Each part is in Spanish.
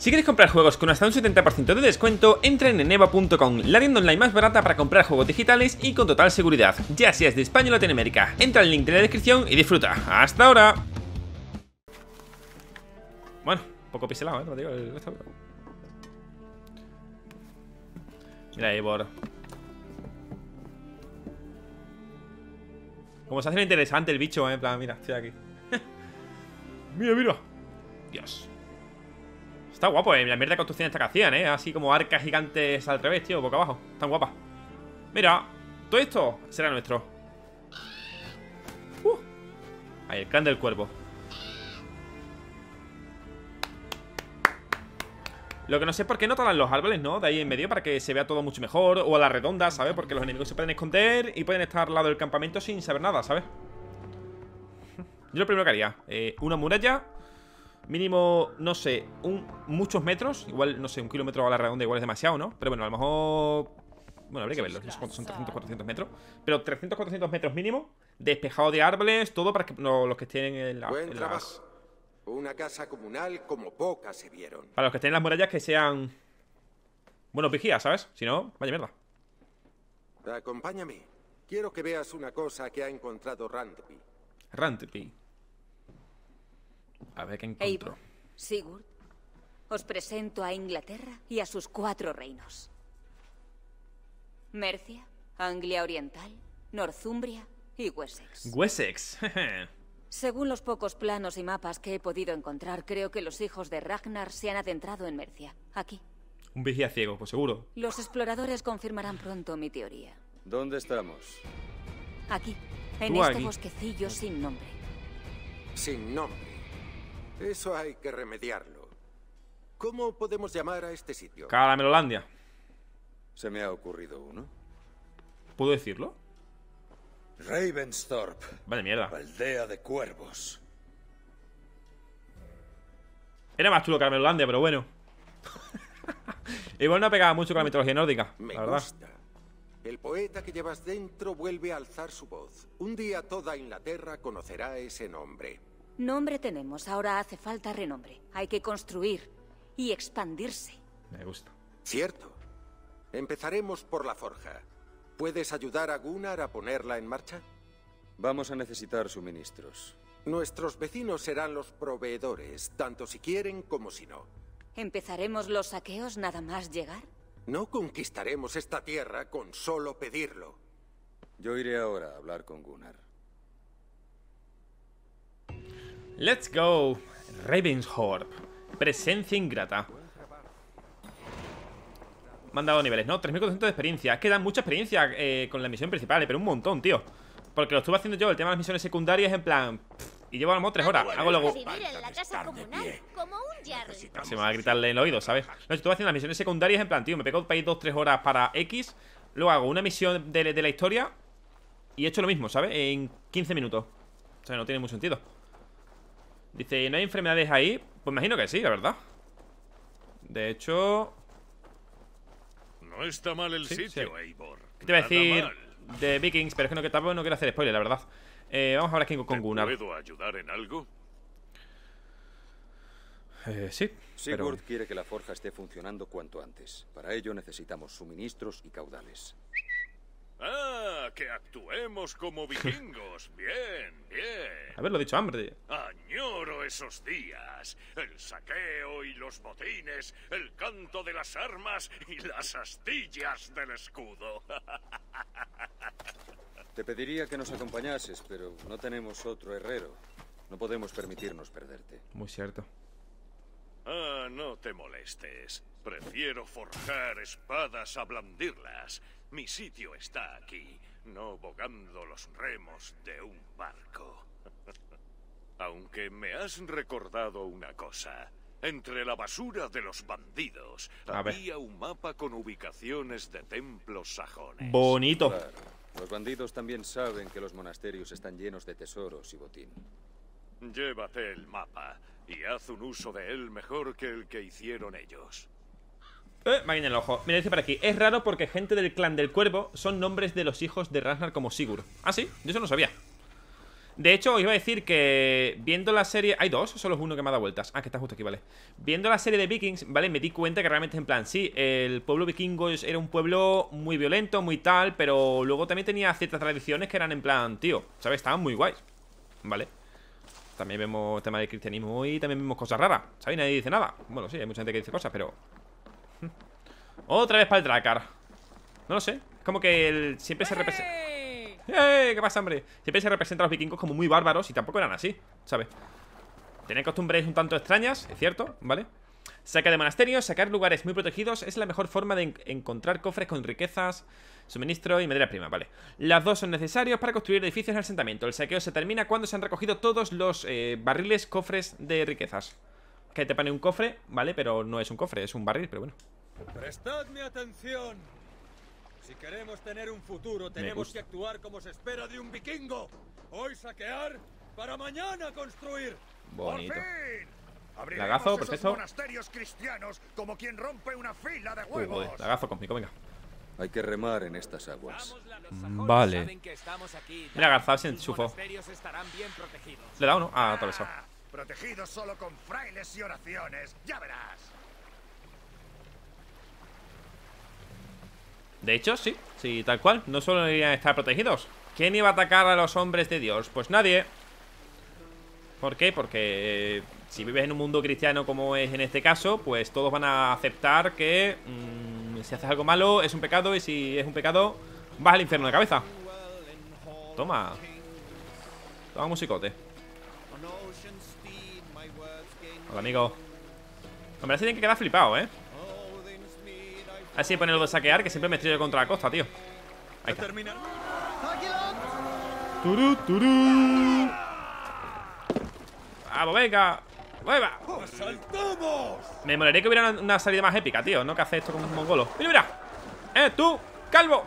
Si quieres comprar juegos con hasta un 70% de descuento, entra en eneva.com, la tienda online más barata para comprar juegos digitales y con total seguridad, ya seas de España o Latinoamérica. Entra al link de la descripción y disfruta. ¡Hasta ahora! Bueno, poco piselado, ¿eh? digo, Mira, Ivor. Como se hace interesante el bicho, ¿eh? En plan, mira, estoy aquí. mira, mira. Dios. Está guapo, eh, la mierda de esta que hacían, eh Así como arcas gigantes al revés, tío, boca abajo Están guapas Mira, todo esto será nuestro uh. Ahí, el clan del cuervo Lo que no sé es por qué no talan los árboles, ¿no? De ahí en medio para que se vea todo mucho mejor O a la redonda, ¿sabes? Porque los enemigos se pueden esconder Y pueden estar al lado del campamento sin saber nada, ¿sabes? Yo lo primero que haría eh, Una muralla mínimo, no sé, un, muchos metros. Igual, no sé, un kilómetro a la redonda igual es demasiado, ¿no? Pero bueno, a lo mejor... Bueno, habría que verlo, son 300, 400 metros Pero 300, 400 metros mínimo Despejado de árboles, todo para que los que estén en la... Una casa comunal como pocas se vieron Para los que estén en las murallas que sean... Bueno, vigía, ¿sabes? Si no, vaya mierda Acompáñame Quiero que veas una cosa que ha encontrado Randby Randby a ver qué encuentro. Sigurd, os presento a Inglaterra y a sus cuatro reinos. Mercia, Anglia Oriental, Northumbria y Wessex. Wessex. Según los pocos planos y mapas que he podido encontrar, creo que los hijos de Ragnar se han adentrado en Mercia, aquí. Un vigía ciego, por pues seguro. Los exploradores confirmarán pronto mi teoría. ¿Dónde estamos? Aquí, en este bosquecillo sin nombre. Sin nombre. Eso hay que remediarlo. ¿Cómo podemos llamar a este sitio? Caramelolandia. Se me ha ocurrido uno. ¿Puedo decirlo? Ravensthorpe. Vale mierda. de cuervos. Era más chulo Caramelolandia, pero bueno. Igual no pegaba mucho con la mitología nórdica. verdad. El poeta que llevas dentro vuelve a alzar su voz. Un día toda Inglaterra conocerá ese nombre. Nombre tenemos, ahora hace falta renombre. Hay que construir y expandirse. Me gusta. Cierto. Empezaremos por la forja. ¿Puedes ayudar a Gunnar a ponerla en marcha? Vamos a necesitar suministros. Nuestros vecinos serán los proveedores, tanto si quieren como si no. ¿Empezaremos los saqueos nada más llegar? No conquistaremos esta tierra con solo pedirlo. Yo iré ahora a hablar con Gunnar. Let's go. Ravenshorp. Presencia ingrata. Mandado han dado niveles, ¿no? 3.400 de experiencia. Es que dan mucha experiencia eh, con la misión principal, eh, pero un montón, tío. Porque lo estuve haciendo yo, el tema de las misiones secundarias, en plan... y llevo a lo mejor tres horas. Hago luego... Se me va a gritarle en el oído, ¿sabes? No, yo estuve haciendo las misiones secundarias, en plan, tío, me pego el país dos, tres horas para X. Luego hago una misión de, de la historia y he hecho lo mismo, ¿sabes? En 15 minutos. O sea, no tiene mucho sentido. Dice, no hay enfermedades ahí? Pues imagino que sí, la verdad De hecho... No está mal el sitio, Eivor ¿Qué te iba a decir de Vikings? Pero es que no, que tampoco no quiero hacer spoiler, la verdad eh, Vamos a hablar aquí con Gunnar ¿Puedo ayudar en algo? Eh, sí, Sigurd quiere que la forja esté funcionando cuanto antes Para ello necesitamos suministros y caudales Ah, que actuemos como vikingos. Bien, bien. Haberlo dicho hambre. Añoro esos días. El saqueo y los botines, el canto de las armas y las astillas del escudo. Te pediría que nos acompañases, pero no tenemos otro herrero. No podemos permitirnos perderte. Muy cierto. Ah, no te molestes. Prefiero forjar espadas a blandirlas. Mi sitio está aquí, no bogando los remos de un barco. Aunque me has recordado una cosa. Entre la basura de los bandidos había un mapa con ubicaciones de templos sajones. Bonito. Los bandidos también saben que los monasterios están llenos de tesoros y botín. Llévate el mapa y haz un uso de él mejor que el que hicieron ellos. Eh, viene en el ojo. Mira, dice para aquí. Es raro porque gente del clan del cuervo son nombres de los hijos de Ragnar como Sigurd. Ah, sí, yo eso no sabía. De hecho, os iba a decir que viendo la serie... Hay dos, solo es uno que me ha dado vueltas. Ah, que está justo aquí, vale. Viendo la serie de Vikings, ¿vale? Me di cuenta que realmente en plan, sí, el pueblo vikingo era un pueblo muy violento, muy tal, pero luego también tenía ciertas tradiciones que eran en plan, tío, ¿sabes? Estaban muy guays, ¿vale? También vemos tema de cristianismo y también vemos cosas raras, ¿sabes? Nadie dice nada. Bueno, sí, hay mucha gente que dice cosas, pero otra vez para el Dracar No lo sé, es como que siempre se representa ¡Ey! ¿Qué pasa, hombre? Siempre se representa a los vikingos como muy bárbaros y tampoco eran así, ¿sabes? Tener costumbres un tanto extrañas, es cierto, ¿vale? Saca de monasterios, sacar lugares muy protegidos es la mejor forma de encontrar cofres con riquezas, suministro y madera prima, vale. Las dos son necesarias para construir edificios en asentamiento. El saqueo se termina cuando se han recogido todos los eh, barriles, cofres de riquezas que te pone un cofre, ¿vale? Pero no es un cofre, es un barril, pero bueno. Prestadme atención. Si queremos tener un futuro, tenemos que actuar como se espera de un vikingo. Hoy saquear, para mañana construir. Bonito. ¡Por Lagazo, perfecto. monasterios cristianos como quien rompe una fila de huevos. Uy, Lagazo venga. Hay que remar en estas aguas. Mm, vale. Mira, Garzab se enchufó. ¿Le da uno a Ah, Protegidos solo con frailes y oraciones. Ya verás. De hecho, sí. Sí, tal cual. No solo deberían estar protegidos. ¿Quién iba a atacar a los hombres de Dios? Pues nadie. ¿Por qué? Porque eh, si vives en un mundo cristiano como es en este caso, pues todos van a aceptar que mm, si haces algo malo es un pecado y si es un pecado vas al infierno de cabeza. Toma. Toma un musicote. Hola, amigo. Hombre, así tienen que quedar flipado, ¿eh? Así pone lo de saquear, que siempre me estrello contra la costa, tío. Ahí está. Turu, venga! Me molería que hubiera una, salida más épica, tío. No que hace esto como un mongolo. ¡Mira, mira! ¡Eh, tú! ¡Calvo!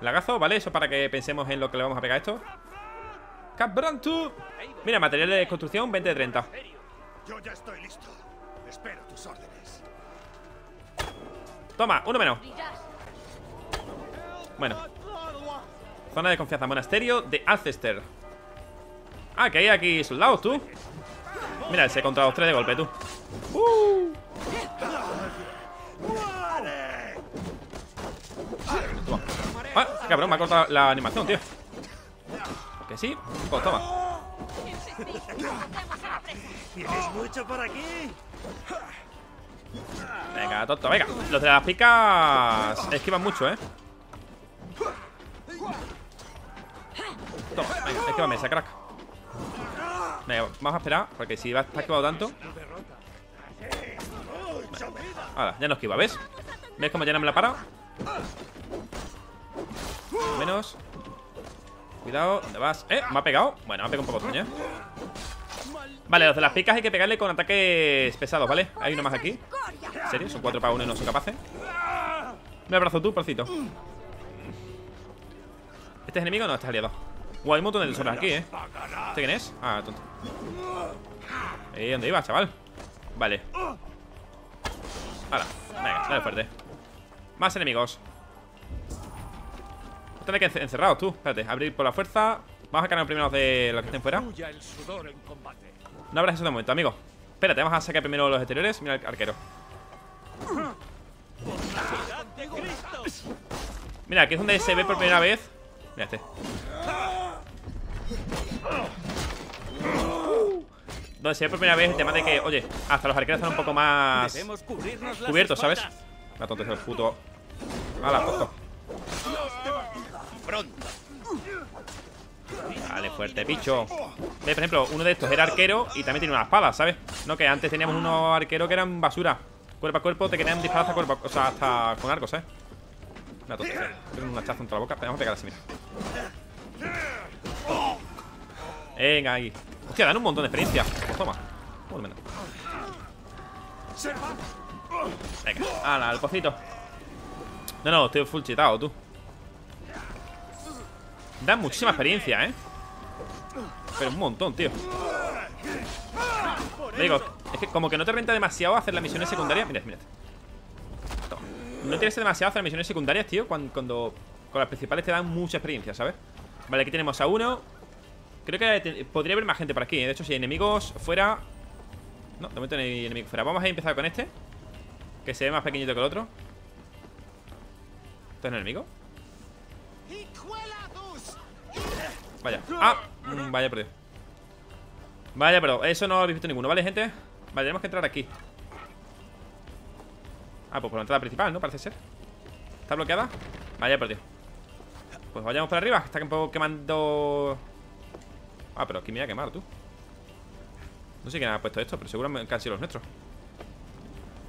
Lagazo, ¿vale? Eso para que pensemos en lo que le vamos a pegar a esto. Cabrón, tú Mira, material de construcción, 20 de 30. Yo ya estoy listo. Espero tus órdenes. Toma, uno menos. Bueno. Zona de confianza, monasterio de Alcester. Ah, que hay aquí soldados, tú. Mira, se contra los tres de golpe, tú. Uh. Ah, cabrón, me ha cortado la animación, tío sí. Pues toma. ¿Tienes mucho por aquí? Venga, tonto, venga. Los de las picas esquivan mucho, ¿eh? Toma, venga, esquivame esa crack. Venga, vamos a esperar, porque si va a estar esquivado tanto. Ahora, ya no esquiva, ¿ves? ¿Ves cómo ya no me la para? Menos. Cuidado, ¿dónde vas? ¡Eh! ¿Me ha pegado? Bueno, me ha pegado un poco extraño, Vale, los de las picas hay que pegarle con ataques pesados, ¿vale? Hay uno más aquí ¿En serio? Son cuatro para uno y no son capaces Me abrazo tú, porcito ¿Este es enemigo? No, este es aliado Guau, hay un montón de tesoros aquí, ¿eh? ¿Este quién es? Ah, tonto ¿Y eh, dónde iba, chaval? Vale Hala. venga, dale fuerte Más enemigos están pues que encerrados, tú. Espérate, abrir por la fuerza. Vamos a cargar primero Los de los que estén fuera. No habrás eso de momento, amigo. Espérate, vamos a sacar primero los exteriores. Mira el arquero. Mira, aquí es donde se ve por primera vez. Mira este. Donde se ve por primera vez el tema de que, oye, hasta los arqueros están un poco más cubiertos, ¿sabes? La es el puto. A la foto. fuerte, picho Ve, Por ejemplo, uno de estos era arquero Y también tiene una espada, ¿sabes? No, que antes teníamos unos arqueros que eran basura Cuerpo a cuerpo, te querían disparar hasta cuerpo O sea, hasta con arcos, ¿eh? Una tontería Un hachazo contra la boca Vamos a pegar así, mira Venga, ahí Hostia, dan un montón de experiencia Pues toma Venga, ala, al pocito No, no, estoy full chetado, tú Dan muchísima experiencia, ¿eh? Pero un montón, tío digo, es que como que no te renta demasiado hacer las misiones secundarias Mirad, mirad No tienes demasiado hacer las misiones secundarias, tío cuando, con las principales te dan mucha experiencia, ¿sabes? Vale, aquí tenemos a uno Creo que podría haber más gente por aquí ¿eh? De hecho, si hay enemigos fuera No, no enemigos fuera Vamos a empezar con este Que se ve más pequeñito que el otro ¿Esto es un enemigo? Vaya. Ah, Mm, vaya pero Vaya pero eso no lo habéis visto ninguno, ¿vale, gente? Vale, tenemos que entrar aquí Ah, pues por la entrada principal, ¿no? Parece ser ¿Está bloqueada? Vaya perdido Pues vayamos para arriba Está un poco quemando Ah, pero aquí me voy a quemar, tú No sé quién ha puesto esto Pero seguramente sido los nuestros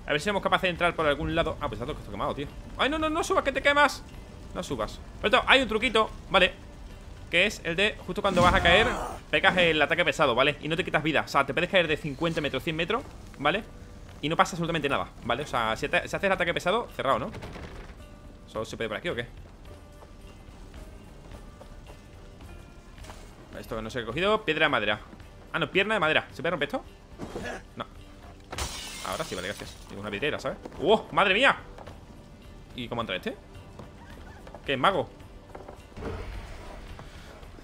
A ver si somos capaces de entrar por algún lado Ah, pues está todo quemado, tío Ay, no, no, no subas, que te quemas No subas Pero hay un truquito Vale que es el de justo cuando vas a caer, pegas el ataque pesado, ¿vale? Y no te quitas vida, o sea, te puedes caer de 50 metros, 100 metros, ¿vale? Y no pasa absolutamente nada, ¿vale? O sea, si, haces el ataque pesado, cerrado, ¿no? ¿Solo se puede por aquí o qué? Esto no se ha cogido, piedra de madera Ah, no, pierna de madera, ¿se puede romper esto? No Ahora sí, vale, gracias Tengo una piedra, ¿sabes? ¡Wow! ¡Oh! ¡Madre mía! ¿Y cómo entra este? ¿Qué, mago?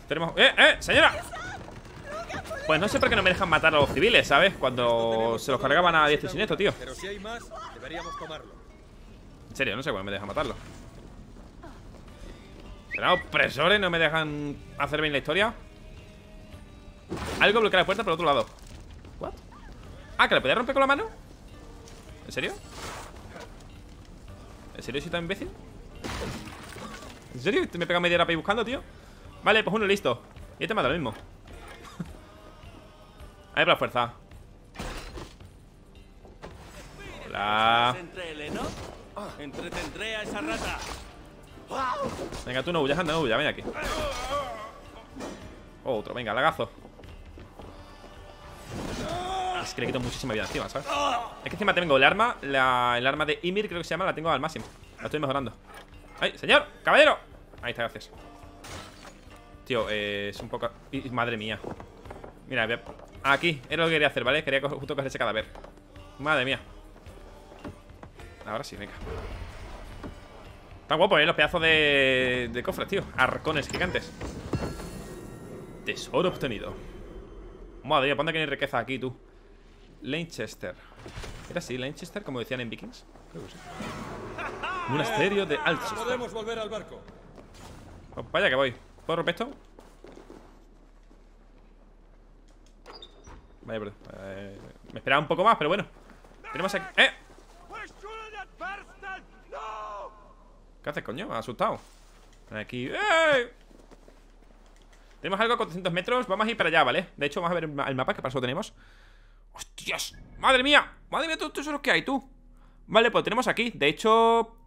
Tenemos... ¡Eh, eh! ¡Señora! Pues no sé por qué no me dejan matar a los civiles, ¿sabes? Cuando se los cargaban a diestro y siniestro, tío Pero si hay más, deberíamos tomarlo En serio, no sé por qué me dejan matarlo ¿Serán opresores? ¿No me dejan hacer bien la historia? Algo bloquea la puerta por otro lado ¿What? Ah, ¿que le podía romper con la mano? ¿En serio? ¿En serio si tan imbécil? ¿En serio? ¿Me pega media hora para ir buscando, tío? Vale, pues uno listo Y te este mata lo mismo Ahí para la fuerza Hola Venga, tú no huyas, anda, no huyas, ven aquí Otro, venga, lagazo Es que le quito muchísima vida encima, ¿sabes? Es que encima tengo el arma El arma de Ymir, creo que se llama, la tengo al máximo La estoy mejorando ¡Ay, señor! ¡Caballero! Ahí está, gracias Tío, eh, es un poco... Madre mía Mira, aquí Era lo que quería hacer, ¿vale? Quería justo coger ese cadáver Madre mía Ahora sí, venga Está guapo, ¿eh? Los pedazos de, de cofres, tío Arcones gigantes Tesoro obtenido Madre mía, ponte que hay riqueza aquí, tú? Lanchester ¿Era así Lanchester, como decían en Vikings? Creo que sí Monasterio de Alchester Podemos volver al barco oh, Vaya que voy ¿Puedo romper esto? Vale, perdón eh, Me esperaba un poco más, pero bueno Tenemos aquí... ¡Eh! ¿Qué haces, coño? Me ha asustado Aquí... Tenemos algo a 400 metros Vamos a ir para allá, ¿vale? De hecho, vamos a ver el mapa Que para eso tenemos ¡Hostias! ¡Madre mía! ¡Madre mía! Todos los que hay, tú Vale, pues tenemos aquí De hecho,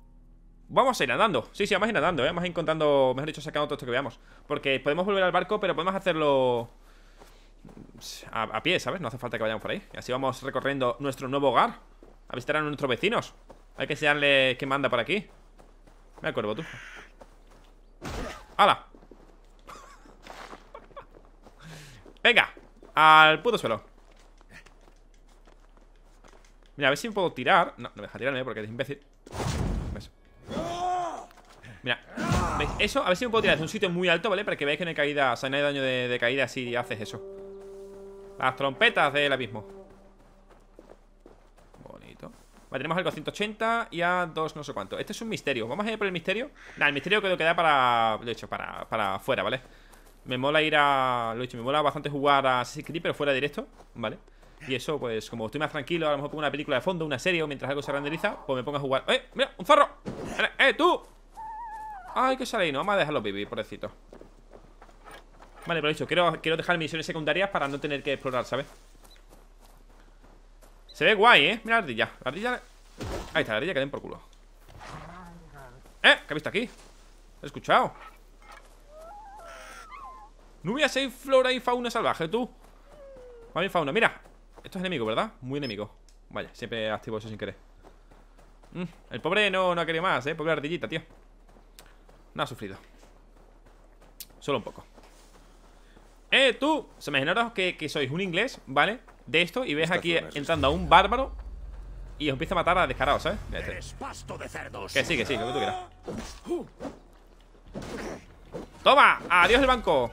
Vamos a ir nadando, sí, sí, vamos a ir nadando, ¿eh? Vamos a ir contando, mejor dicho, sacando todo esto que veamos Porque podemos volver al barco, pero podemos hacerlo a, pie, ¿sabes? No hace falta que vayamos por ahí y así vamos recorriendo nuestro nuevo hogar A visitar a nuestros vecinos Hay que enseñarle qué manda por aquí Me acuerdo tú ¡Hala! Venga, al puto suelo Mira, a ver si puedo tirar No, no me deja tirarme porque es imbécil Mira, ¿veis? Eso, a ver si me puedo tirar desde un sitio muy alto, ¿vale? Para que veáis que no hay caída, o sea, no hay daño de, caída si haces eso Las trompetas del abismo Bonito Vale, tenemos algo 180 y a dos no sé cuánto Este es un misterio, vamos a ir por el misterio Nada, el misterio creo que da para, he hecho, para, para afuera, ¿vale? Me mola ir a, lo he dicho, me mola bastante jugar a Assassin's pero fuera directo, ¿vale? Y eso, pues, como estoy más tranquilo A lo mejor pongo una película de fondo, una serie O mientras algo se renderiza, pues me pongo a jugar ¡Eh, mira, un zorro! ¡Eh, ¡Eh tú! Ay, que sale ahí, no, vamos a dejarlo vivir, pobrecito Vale, pero dicho quiero, quiero dejar misiones secundarias para no tener que explorar, ¿sabes? Se ve guay, ¿eh? Mira la ardilla La ardilla... Ahí está, la ardilla que den por culo ¿Eh? ¿Qué ha visto aquí? He escuchado No me hace flora y fauna salvaje, tú Vale, fauna, mira Esto es enemigo, ¿verdad? Muy enemigo Vaya, siempre activo eso sin querer mm, El pobre no, no ha querido más, ¿eh? Pobre ardillita, tío no ha sufrido Solo un poco ¡Eh, tú! se me genera que, sois un inglés, ¿vale? De esto y ves aquí entrando a un bárbaro Y os empieza a matar a descarados, ¿sabes? Este. Que sí, que sí, lo que tú quieras ¡Toma! ¡Adiós el banco!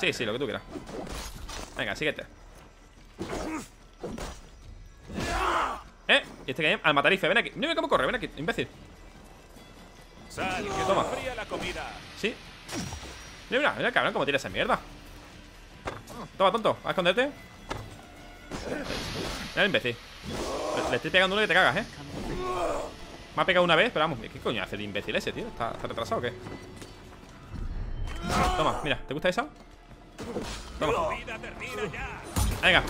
Sí, sí, lo que tú quieras Venga, síguete ¿Eh? este que hay? Al matarife, ven aquí No, cómo corre, ven aquí, imbécil que Toma. ¿Sí? Mira, mira, cabrón, cómo tira esa mierda. Toma, tonto, a esconderte. Mira el imbécil. Le, estoy pegando uno que te cagas, eh. Me ha pegado una vez, pero vamos, ¿qué coño hace el imbécil ese, tío? ¿Está, retrasado o qué? Toma, mira, ¿te gusta esa? Toma. Venga.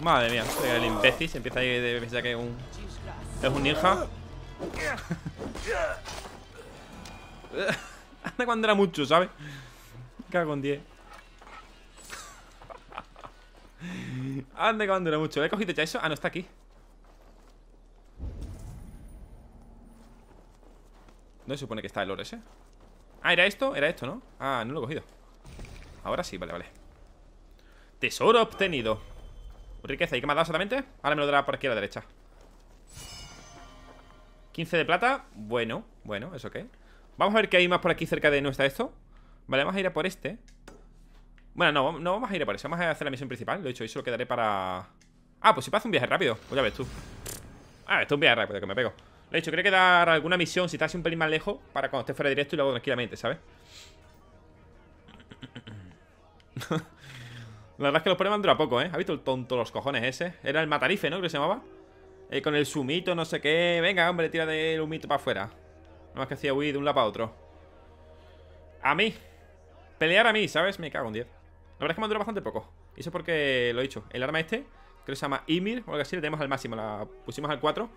Madre mía, el imbécil se empieza ahí de pensar que es un. Es un ninja. Anda cuando era mucho, ¿sabes? Cago en 10. Anda cuando era mucho. ¿He cogido ya eso? Ah, no, está aquí. ¿Dónde se supone que está el oro ese? Ah, ¿era esto? Era esto, ¿no? Ah, no lo he cogido Ahora sí, vale, vale Tesoro obtenido Riqueza, ¿y qué me ha dado exactamente? Ahora me lo dará por aquí a la derecha 15 de plata Bueno, bueno, ¿eso qué? Vamos a ver qué hay más por aquí cerca de nuestra esto Vale, vamos a ir a por este Bueno, no, no vamos a ir a por ese Vamos a hacer la misión principal Lo he dicho, eso lo quedaré para... Ah, pues si pasa un viaje rápido Pues ya ves tú Ah, esto es un viaje rápido que me pego Lo he dicho, creo que dar alguna misión Si estás un pelín más lejos Para cuando esté fuera directo y lo hago tranquilamente, ¿sabes? la verdad es que los problemas duran poco, ¿eh? ¿Ha visto el tonto los cojones ese? Era el matarife, ¿no? que se llamaba eh, Con el sumito, no sé qué Venga, hombre, tira del humito para afuera Nada más que hacía Wii de un lado para otro. A mí. Pelear a mí, ¿sabes? Me cago en 10. La verdad es que me dura bastante poco. Y eso porque lo he dicho. El arma este, creo que se llama Ymir o algo así, le tenemos al máximo. La pusimos al 4.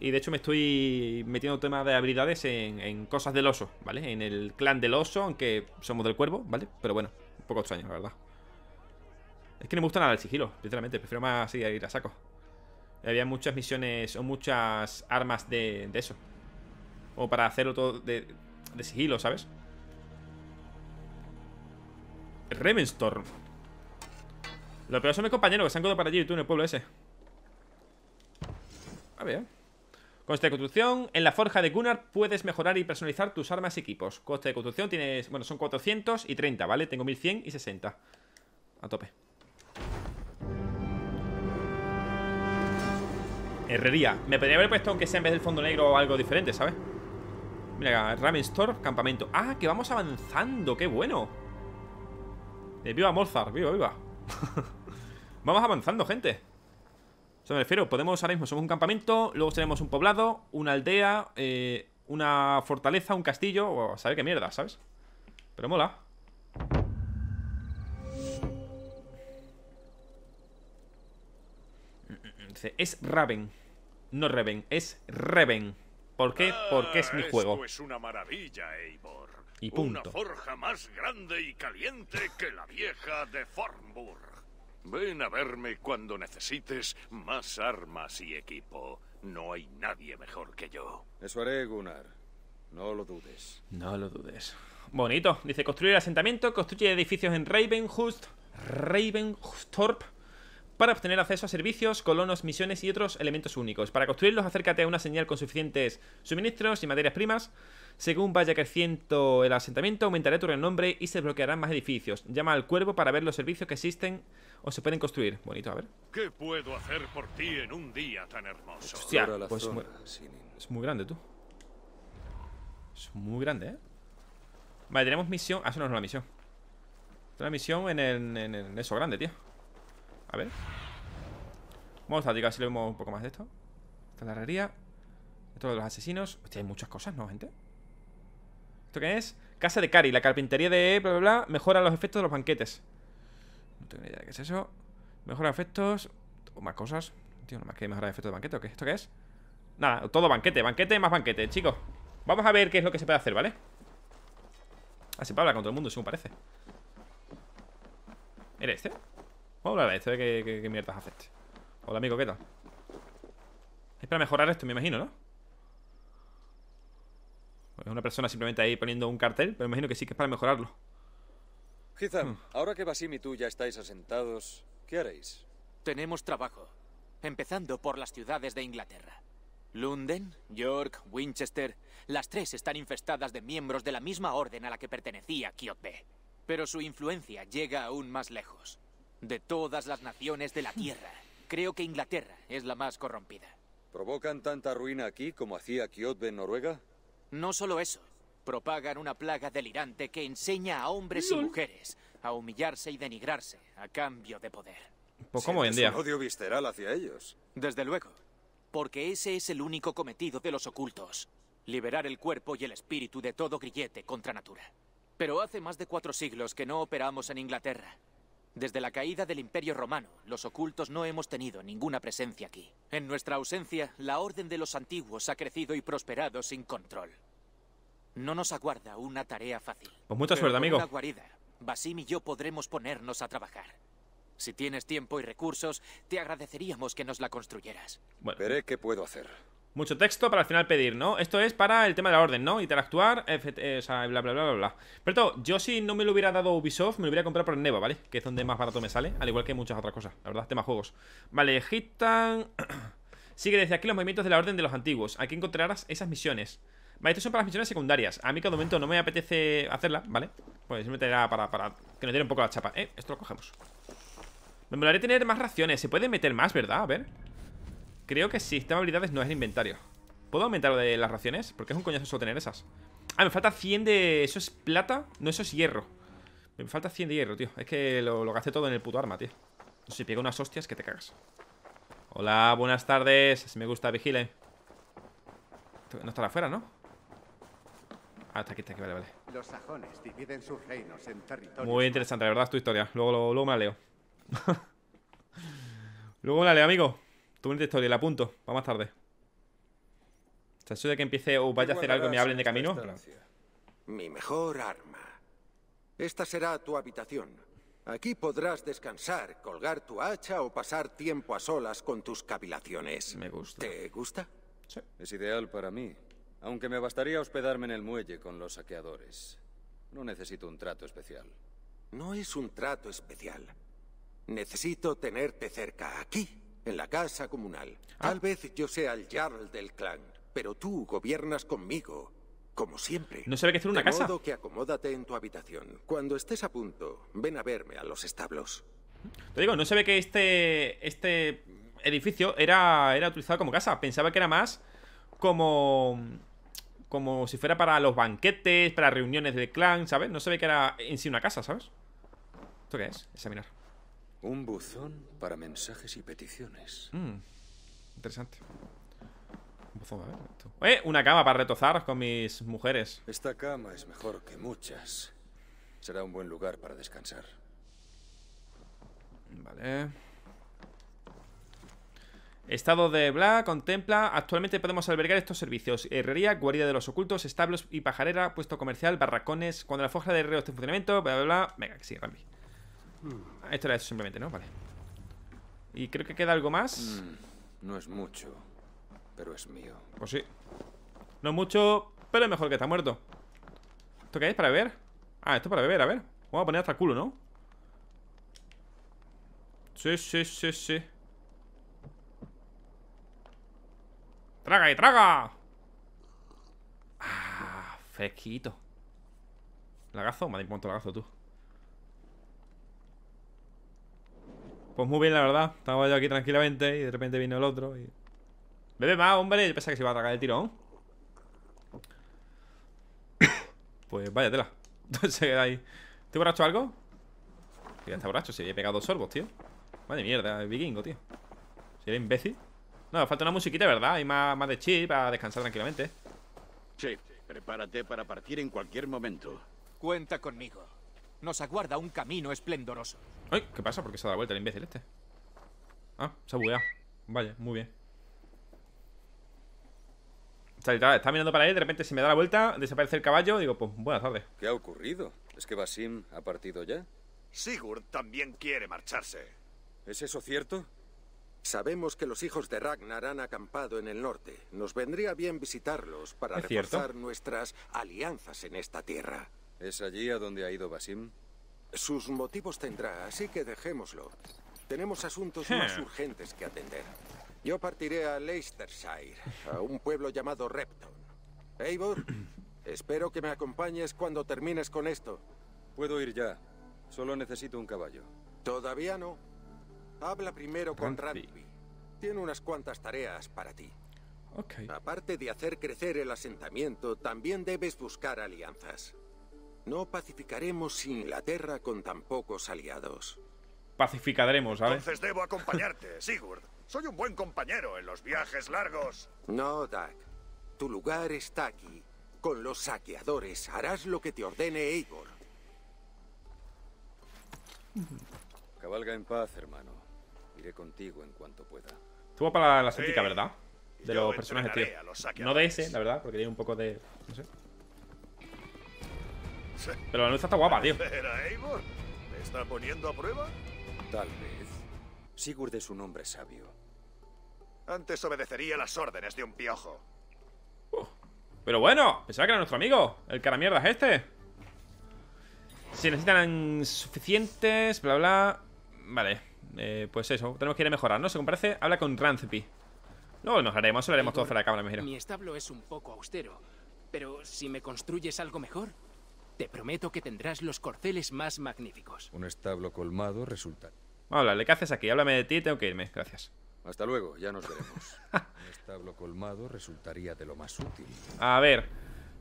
Y de hecho me estoy metiendo temas de habilidades en, cosas del oso, ¿vale? En el clan del oso, aunque somos del cuervo, ¿vale? Pero bueno, un poco extraño, la verdad. Es que no me gusta nada el sigilo, literalmente. Prefiero más ir a saco. Había muchas misiones o muchas armas de eso. O para hacerlo todo de, sigilo, ¿sabes? Remenstorm Lo peor son mis compañeros que se han quedado para allí Y tú en el pueblo ese A ah, ver Coste de construcción En la forja de Gunnar puedes mejorar y personalizar tus armas y equipos Coste de construcción tienes... Bueno, son 430, ¿vale? Tengo 1160 A tope Herrería Me podría haber puesto aunque sea en vez del fondo negro algo diferente, ¿sabes? Mira, Store, campamento Ah, que vamos avanzando, qué bueno eh, viva Mozart, viva, viva Vamos avanzando, gente Eso me refiero, podemos ahora mismo Somos un campamento, luego tenemos un poblado Una aldea, eh, una fortaleza Un castillo, o saber qué mierda, ¿sabes? Pero mola mm, mm, mm, Es Raven No Reven, es Reven ¿Por qué? Porque es mi ah, juego. es una maravilla, Eivor. Y punto. Una forja más grande y caliente que la vieja de Formburg. Ven a verme cuando necesites más armas y equipo. No hay nadie mejor que yo. Eso haré, Gunnar. No lo dudes. No lo dudes. Bonito. Dice, construir asentamiento, construye edificios en Ravenhurst, Ravenhustorp, para obtener acceso a servicios, colonos, misiones y otros elementos únicos. Para construirlos, acércate a una señal con suficientes suministros y materias primas. Según vaya creciendo el asentamiento, aumentará tu renombre y se bloquearán más edificios. Llama al cuervo para ver los servicios que existen o se pueden construir. Bonito, a ver. ¿Qué puedo hacer por ti en un día tan hermoso? pues es, muy, grande, tú. Es muy grande, ¿eh? Vale, tenemos misión... Ah, eso no es una misión. Tenemos misión en, el, en eso grande, tío. A ver Vamos a si le vemos un poco más de esto Esta es la herrería Esto de los asesinos Hostia, hay muchas cosas, ¿no, gente? ¿Esto qué es? Casa de Cari, la carpintería de bla, bla, bla Mejora los efectos de los banquetes No tengo ni idea de qué es eso Mejora efectos O más cosas Tío, no más que mejorar efectos de banquete ¿O qué es esto qué es? Nada, todo banquete, banquete más banquete, chicos Vamos a ver qué es lo que se puede hacer, ¿vale? Así para hablar con todo el mundo, si me parece ¿Era este? Vamos a hablar de esto, de qué, qué, mierdas hace este. Hola, amigo, ¿qué tal? Es para mejorar esto, me imagino, ¿no? Es una persona simplemente ahí poniendo un cartel, pero me imagino que sí que es para mejorarlo. Quizá, hmm. ahora que Basim y tú ya estáis asentados, ¿qué haréis? Tenemos trabajo, empezando por las ciudades de Inglaterra. Lunden, York, Winchester, las tres están infestadas de miembros de la misma orden a la que pertenecía Kiote. Pero su influencia llega aún más lejos. De todas las naciones de la Tierra, creo que Inglaterra es la más corrompida. ¿Provocan tanta ruina aquí como hacía Kyotbe en Noruega? No solo eso. Propagan una plaga delirante que enseña a hombres y mujeres a humillarse y denigrarse a cambio de poder. Pues como hoy en día. odio visceral hacia ellos. Desde luego. Porque ese es el único cometido de los ocultos. Liberar el cuerpo y el espíritu de todo grillete contra natura. Pero hace más de cuatro siglos que no operamos en Inglaterra. Desde la caída del Imperio Romano, los ocultos no hemos tenido ninguna presencia aquí. En nuestra ausencia, la Orden de los Antiguos ha crecido y prosperado sin control. No nos aguarda una tarea fácil. Pues mucha suerte, amigo. Una guarida, Basim y yo podremos ponernos a trabajar. Si tienes tiempo y recursos, te agradeceríamos que nos la construyeras. Veré qué puedo hacer. Mucho texto para al final pedir, ¿no? Esto es para el tema de la orden, ¿no? Interactuar, eh, o sea, bla, bla, bla, bla, bla Pero todo, yo si no me lo hubiera dado Ubisoft Me lo hubiera comprado por el Neva, ¿vale? Que es donde más barato me sale Al igual que muchas otras cosas, la verdad, tema juegos Vale, Hitan Sigue desde aquí los movimientos de la orden de los antiguos Aquí encontrarás esas misiones Vale, estas son para las misiones secundarias A mí cada momento no me apetece hacerla, ¿vale? Pues me era para, para que me diera un poco la chapa Eh, esto lo cogemos Me molaría tener más raciones Se puede meter más, ¿verdad? A ver Creo que sistema de habilidades no es el inventario. ¿Puedo aumentar de las raciones? Porque es un coñazo solo tener esas. Ah, me falta 100 de... ¿Eso es plata? No, eso es hierro. Me falta 100 de hierro, tío. Es que lo, lo gasté todo en el puto arma, tío. No sé, pega unas hostias que te cagas. Hola, buenas tardes. Si me gusta, vigile. No estará afuera, ¿no? Ah, está aquí, está aquí, vale, vale. Muy interesante, la verdad, es tu historia. Luego, luego, luego me la leo. luego me la leo, amigo. Tú historia, la apunto. Va más tarde. Se sea, de que empiece o vaya a hacer algo y me hablen de camino. Mi mejor arma. Esta será tu habitación. Aquí podrás descansar, colgar tu hacha o pasar tiempo a solas con tus cavilaciones. Me gusta. ¿Te gusta? Sí. Es ideal para mí, aunque me bastaría hospedarme en el muelle con los saqueadores. No necesito un trato especial. No es un trato especial. Necesito tenerte cerca, aquí en la casa comunal. Ah. Tal vez yo sea el Jarl del clan, pero tú gobiernas conmigo, como siempre. No sabe que una casa. que acomódate en tu habitación. Cuando estés a punto, ven a verme a los establos. Te digo, no se ve que este, este edificio era, era utilizado como casa. Pensaba que era más como como si fuera para los banquetes, para reuniones del clan, ¿sabes? No se ve que era en sí una casa, ¿sabes? ¿Esto qué es? Examinar. Un buzón para mensajes y peticiones. Mm, interesante. Un buzón, a ver. ¡Eh! Una cama para retozar con mis mujeres. Esta cama es mejor que muchas. Será un buen lugar para descansar. Vale. Estado de Bla contempla. Actualmente podemos albergar estos servicios: herrería, guardia de los ocultos, establos y pajarera, puesto comercial, barracones. Cuando la foja de herrero esté en funcionamiento, bla bla bla. Venga, que sí, Rambi. Ah, esto era simplemente, ¿no? Vale Y creo que queda algo más mm, No es mucho, pero es mío Pues sí No es mucho, pero es mejor que está muerto ¿Esto qué es? ¿Para beber? Ah, esto es para beber, a ver Vamos a poner hasta culo, ¿no? Sí, sí, sí, sí ¡Traga y traga! Ah, fresquito Lagazo, me ha la lagazo tú Pues muy bien, la verdad. Estamos yo aquí tranquilamente y de repente vino el otro y... Bebe más, hombre. Yo pensaba que se iba a atacar el tirón. pues váyatela. se queda ahí. ¿Te borracho algo? Ya está borracho. Se había pegado dos sorbos, tío. Madre mierda, el vikingo, tío. Si imbécil. No, falta una musiquita, ¿verdad? Hay más, más de chip para descansar tranquilamente. Chip, prepárate para partir en cualquier momento. Cuenta conmigo nos aguarda un camino esplendoroso. Ay, ¿qué pasa? ¿Por qué se ha dado vuelta el imbécil este? Ah, se ha bugueado. Vaya, muy bien. Está, mirando para ahí, de repente si me da la vuelta, desaparece el caballo, digo, pues buenas tardes. ¿Qué ha ocurrido? ¿Es que Basim ha partido ya? Sigurd también quiere marcharse. ¿Es eso cierto? Sabemos que los hijos de Ragnar han acampado en el norte. Nos vendría bien visitarlos para reforzar nuestras alianzas en esta tierra. ¿Es allí a donde ha ido Basim? Sus motivos tendrá, así que dejémoslo. Tenemos asuntos hmm. más urgentes que atender. Yo partiré a Leicestershire, a un pueblo llamado Repton. Eivor, espero que me acompañes cuando termines con esto. Puedo ir ya. Solo necesito un caballo. Todavía no. Habla primero con Randy. Tiene unas cuantas tareas para ti. Aparte de hacer crecer el asentamiento, también debes buscar alianzas. No pacificaremos Inglaterra con tan pocos aliados. Pacificaremos, ¿sabes? Entonces debo acompañarte, Sigurd. Soy un buen compañero en los viajes largos. No, Dak. Tu lugar está aquí. Con los saqueadores harás lo que te ordene Eivor. Cabalga en paz, hermano. Iré contigo en cuanto pueda. Estuvo para la, ¿verdad? De los personajes, tío. no de ese, la verdad, porque tiene un poco de... Pero la luz está guapa, tío. está poniendo a prueba? Tal vez. Sigurd es un hombre sabio. Antes obedecería las órdenes de un piojo. pero bueno, pensaba que era nuestro amigo. El cara mierda es este. Si necesitan suficientes, bla, bla. Vale, eh, pues eso. Tenemos que ir a mejorar, ¿no? Según parece, habla con Rancepi. No, nos haremos, lo haremos todo fuera de cámara, me imagino. Mi establo es un poco austero, pero si me construyes algo mejor, te prometo que tendrás los corceles más magníficos. Un establo colmado resulta. Hola, ¿qué haces aquí? Háblame de ti, tengo que irme. Gracias. Hasta luego, ya nos veremos. Un establo colmado resultaría de lo más útil. A ver.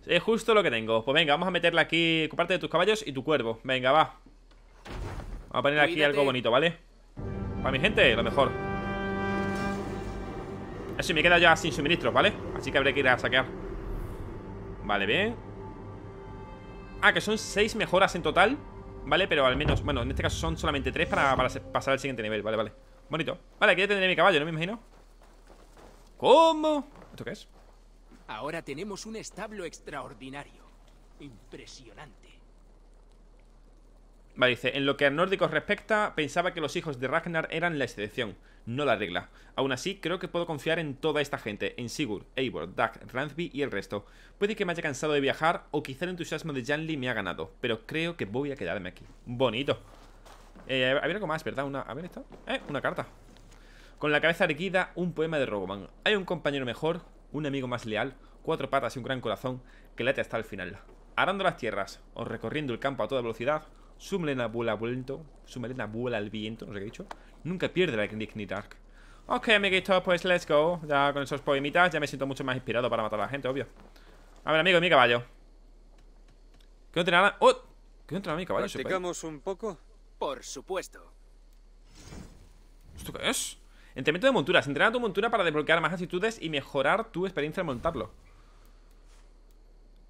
Es justo lo que tengo. Pues venga, vamos a meterle aquí parte de tus caballos y tu cuervo. Venga, va. Vamos a poner aquí algo bonito, ¿vale? Para mi gente, lo mejor. Así me queda ya sin suministros, ¿vale? Así que habré que ir a saquear. Vale, bien. Ah, que son seis mejoras en total ¿Vale? Pero al menos, bueno, en este caso son solamente tres para, para pasar al siguiente nivel Vale, vale Bonito Vale, aquí ya tendré mi caballo, ¿no me imagino? ¿Cómo? ¿Esto qué es? Ahora tenemos un establo extraordinario Impresionante Vale, dice, en lo que a nórdicos respecta, pensaba que los hijos de Ragnar eran la excepción, no la regla. Aún así, creo que puedo confiar en toda esta gente, en Sigurd, Eivor, Dag, Ransby y el resto. Puede que me haya cansado de viajar o quizá el entusiasmo de Janli me ha ganado, pero creo que voy a quedarme aquí. Bonito. Eh, había algo más, ¿verdad? Una, a ver esto. Eh, una carta. Con la cabeza erguida, un poema de Roboman. Hay un compañero mejor, un amigo más leal, cuatro patas y un gran corazón que late hasta el final. Arando las tierras o recorriendo el campo a toda velocidad, su melena vuela al viento. Su melena al viento, no sé qué he dicho. Nunca pierde la Dark Ok, amiguitos, pues let's go. Ya con esos poemitas ya me siento mucho más inspirado para matar a la gente, obvio. A ver, amigo, mi caballo. ¿Qué entrenar ¡Oh! ¿Qué mi caballo. ¿Practicamos un poco? Por supuesto. ¿Esto qué es? Entrenamiento de monturas. Entrena tu montura para desbloquear más actitudes y mejorar tu experiencia al montarlo.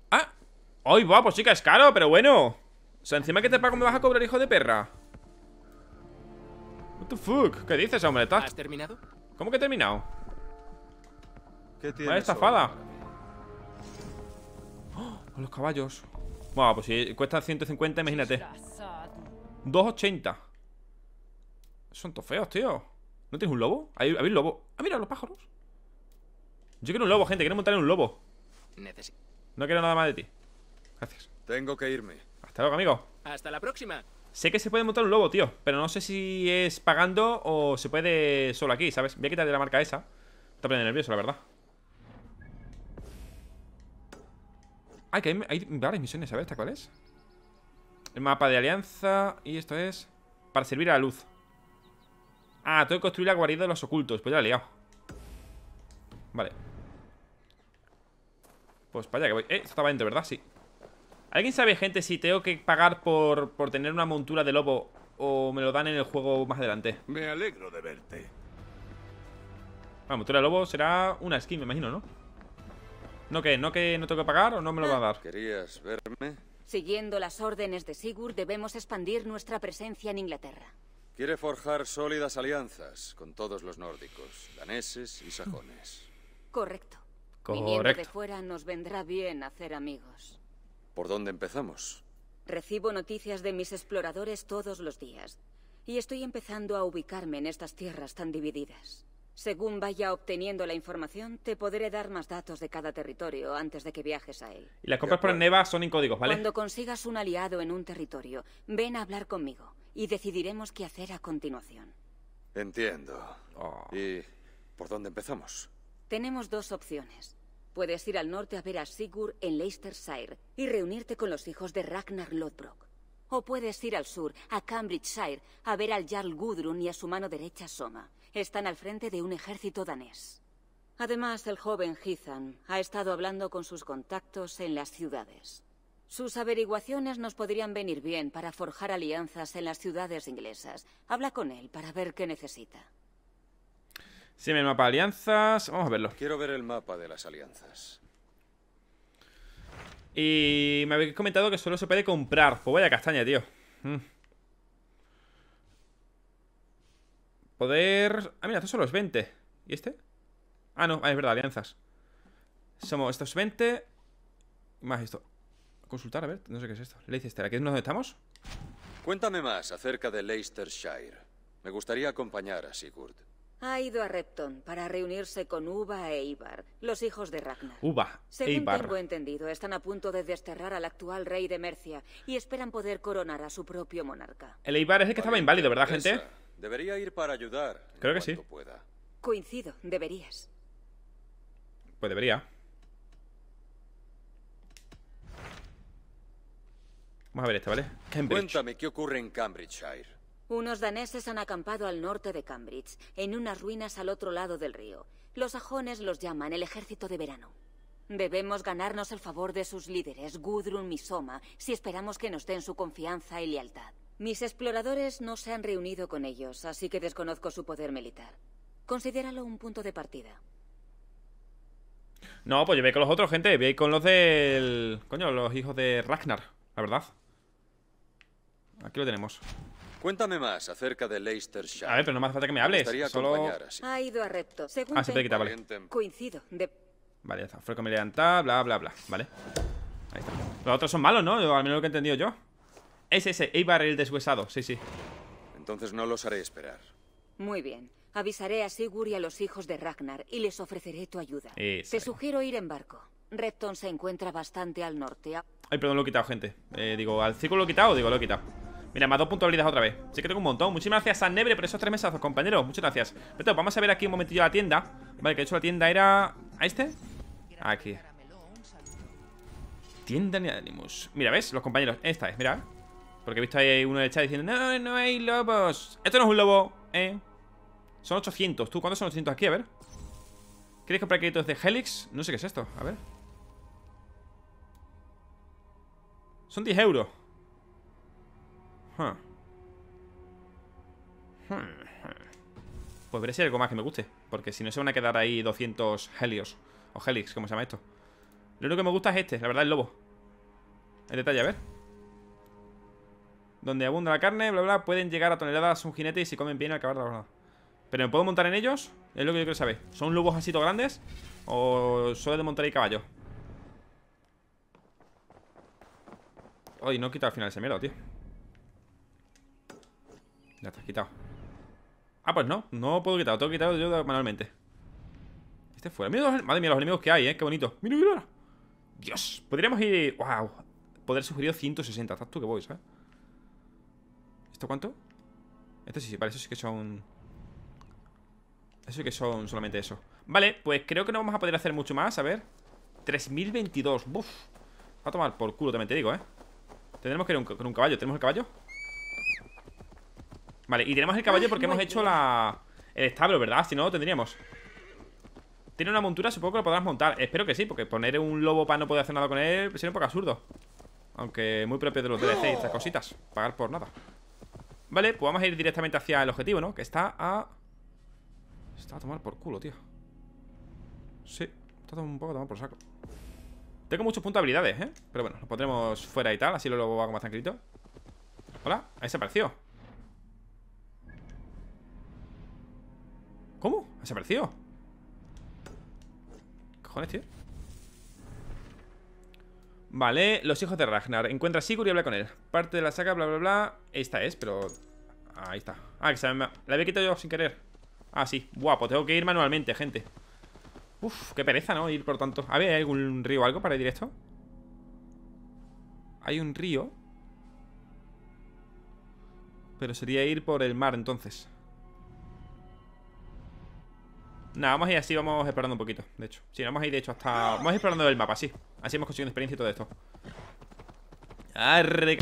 ¡Ah! ¡Ay, va! Pues sí que es caro, pero bueno. O sea, encima que te pago me vas a cobrar, hijo de perra. What the fuck? ¿Qué dices, hombre? ¿Has terminado? ¿Cómo que he terminado? ¿Qué tienes? estafada. Con ¡Oh! Los caballos. Bueno, pues si cuesta 150, imagínate. 280. Son todos feos, tío. ¿No tienes un lobo? ¿Hay, un lobo? Ah, mira, los pájaros. Yo quiero un lobo, gente. Quiero montar en un lobo. No quiero nada más de ti. Gracias. Tengo que irme. Hasta luego, amigo. Hasta la próxima. Sé que se puede montar un lobo, tío Pero no sé si es pagando o se puede solo aquí, ¿sabes? Voy a quitarle la marca esa Está poniendo nervioso, la verdad Hay que hay, varias misiones, ¿sabes? ¿Esta cuál es? El mapa de alianza Y esto es... Para servir a la luz Ah, tengo que construir la guarida de los ocultos Pues ya la he liado Vale Pues para allá que voy Eh, estaba dentro, ¿verdad? Sí ¿Alguien sabe, gente, si tengo que pagar por, por tener una montura de lobo o me lo dan en el juego más adelante? Me alegro de verte. La montura de lobo será una skin, me imagino, ¿no? ¿No qué? ¿No que no tengo que pagar o no me lo va a ah. dar? ¿Querías verme? Siguiendo las órdenes de Sigurd, debemos expandir nuestra presencia en Inglaterra. Quiere forjar sólidas alianzas con todos los nórdicos, daneses y sajones. Correcto. Correcto. Viniendo de fuera nos vendrá bien hacer amigos. ¿Por dónde empezamos? Recibo noticias de mis exploradores todos los días y estoy empezando a ubicarme en estas tierras tan divididas. Según vaya obteniendo la información, te podré dar más datos de cada territorio antes de que viajes a él. Y las compras por Neva son en códigos, ¿vale? Cuando consigas un aliado en un territorio, ven a hablar conmigo y decidiremos qué hacer a continuación. Entiendo. Oh. ¿Y por dónde empezamos? Tenemos dos opciones. Puedes ir al norte a ver a Sigurd en Leicestershire y reunirte con los hijos de Ragnar Lodbrok. O puedes ir al sur, a Cambridgeshire, a ver al Jarl Gudrun y a su mano derecha Soma. Están al frente de un ejército danés. Además, el joven Heathan ha estado hablando con sus contactos en las ciudades. Sus averiguaciones nos podrían venir bien para forjar alianzas en las ciudades inglesas. Habla con él para ver qué necesita. Sí, el mapa de alianzas. Vamos a verlo. Quiero ver el mapa de las alianzas. Y me habéis comentado que solo se puede comprar. Pues vaya castaña, tío. Mm. Poder... Ah, mira, estos son los 20. ¿Y este? Ah, no, ah, es verdad, alianzas. Somos estos 20. Más esto. Consultar, a ver, no sé qué es esto. Leicester, ¿aquí es donde estamos? Cuéntame más acerca de Leicestershire. Me gustaría acompañar a Sigurd ha ido a Repton para reunirse con Uva e Ibar, los hijos de Ragnar. Uva, e Según tengo entendido, están a punto de desterrar al actual rey de Mercia y esperan poder coronar a su propio monarca. El Eibar es el que estaba inválido, ¿verdad, gente? Debería ir para ayudar. Creo que sí. Coincido, deberías. Pues debería. Vamos a ver este, ¿vale? Cambridge. Cuéntame qué ocurre en Cambridgeshire. Unos daneses han acampado al norte de Cambridge, en unas ruinas al otro lado del río. Los sajones los llaman el ejército de verano. Debemos ganarnos el favor de sus líderes, Gudrun y Soma, si esperamos que nos den su confianza y lealtad. Mis exploradores no se han reunido con ellos, así que desconozco su poder militar. Considéralo un punto de partida. No, pues yo voy con los otros, gente. Voy con los del... Coño, los hijos de Ragnar, la verdad. Aquí lo tenemos. Cuéntame más acerca de Leicestershire. A ver, pero no me falta que me hables. solo... Ha ido a Repto. Según ah, quita, vale. Coincido. De... Vale, ya está. Fue bla, bla, bla. Vale. Ahí está. Los otros son malos, ¿no? Al menos lo que he entendido yo. Es ese, Eibar el deshuesado. Sí, sí. Entonces no los haré esperar. Muy bien. Avisaré a Sigur y a los hijos de Ragnar y les ofreceré tu ayuda. se Te sugiero ir en barco. Repton se encuentra bastante al norte. Ay, perdón, lo he quitado, gente. Eh, digo, al ciclo lo he quitado, digo, lo he quitado. Mira, más dos puntos otra vez Sí que tengo un montón Muchísimas gracias a Nebre por esos tres mesazos, compañeros Muchas gracias Pero vamos a ver aquí un momentillo la tienda Vale, que de hecho la tienda era... ¿A este? Aquí Tienda ni Animus Mira, ¿ves? Los compañeros Esta es, mira Porque he visto ahí uno de el chat diciendo No, no hay lobos Esto no es un lobo, eh Son 800 ¿Tú cuántos son 800 aquí? A ver ¿Quieres comprar créditos de Helix? No sé qué es esto A ver Son 10 euros Hmm, hmm. Pues veré si hay algo más que me guste Porque si no se van a quedar ahí 200 helios O helix, como se llama esto Lo único que me gusta es este, la verdad, el lobo El detalle, a ver Donde abunda la carne, bla, bla Pueden llegar a toneladas un jinete y si comen bien al acabar la verdad. ¿Pero me puedo montar en ellos? Es lo que yo quiero saber ¿Son lobos así grandes? ¿O solo de montar ahí caballo? Ay, no quita al final ese mierda, tío ya te has quitado. Ah, pues no, no puedo quitarlo, tengo que quitarlo yo manualmente. Este fuera. madre mía, los enemigos que hay, ¿eh? Qué bonito. Mira, mira. Dios. Podríamos ir. ¡Wow! Poder sugerido 160. Estás tú que voy, ¿sabes? ¿Esto cuánto? esto sí, sí, vale, eso sí que son. Eso sí que son solamente eso. Vale, pues creo que no vamos a poder hacer mucho más. A ver. 3022. Buf. Va a tomar por culo, también te digo, ¿eh? Tendremos que ir con un caballo. ¿Tenemos el caballo? Vale, y tenemos el caballo porque hemos hecho la... El establo, ¿verdad? Si no, lo tendríamos Tiene una montura, supongo que lo podrás montar Espero que sí, porque poner un lobo para no poder hacer nada con él Sería un poco absurdo Aunque muy propio de los DLC y estas cositas Pagar por nada Vale, pues vamos a ir directamente hacia el objetivo, ¿no? Que está a... Está a tomar por culo, tío Sí, está un poco a tomar por saco Tengo muchos puntos de habilidades, ¿eh? Pero bueno, lo pondremos fuera y tal Así lo, lo hago más tranquilito Hola, ahí se apareció ¿Cómo? ¿Ha ¿Qué cojones, tío? Vale, los hijos de Ragnar. Encuentra a Sigurd y habla con él. Parte de la saga, bla, bla, bla. Esta es, pero... Ahí está. Ah, que se me... La había quitado yo sin querer. Ah, sí. Guapo, pues tengo que ir manualmente, gente. Uf, qué pereza, ¿no? Ir por tanto. A ver, ¿hay algún río o algo para ir directo? Hay un río. Pero sería ir por el mar, entonces. Nada, vamos a ir así, vamos esperando un poquito, de hecho. Sí, vamos a ir, de hecho, hasta... Vamos a ir explorando el mapa, sí. Así hemos conseguido experiencia y todo esto. Arre...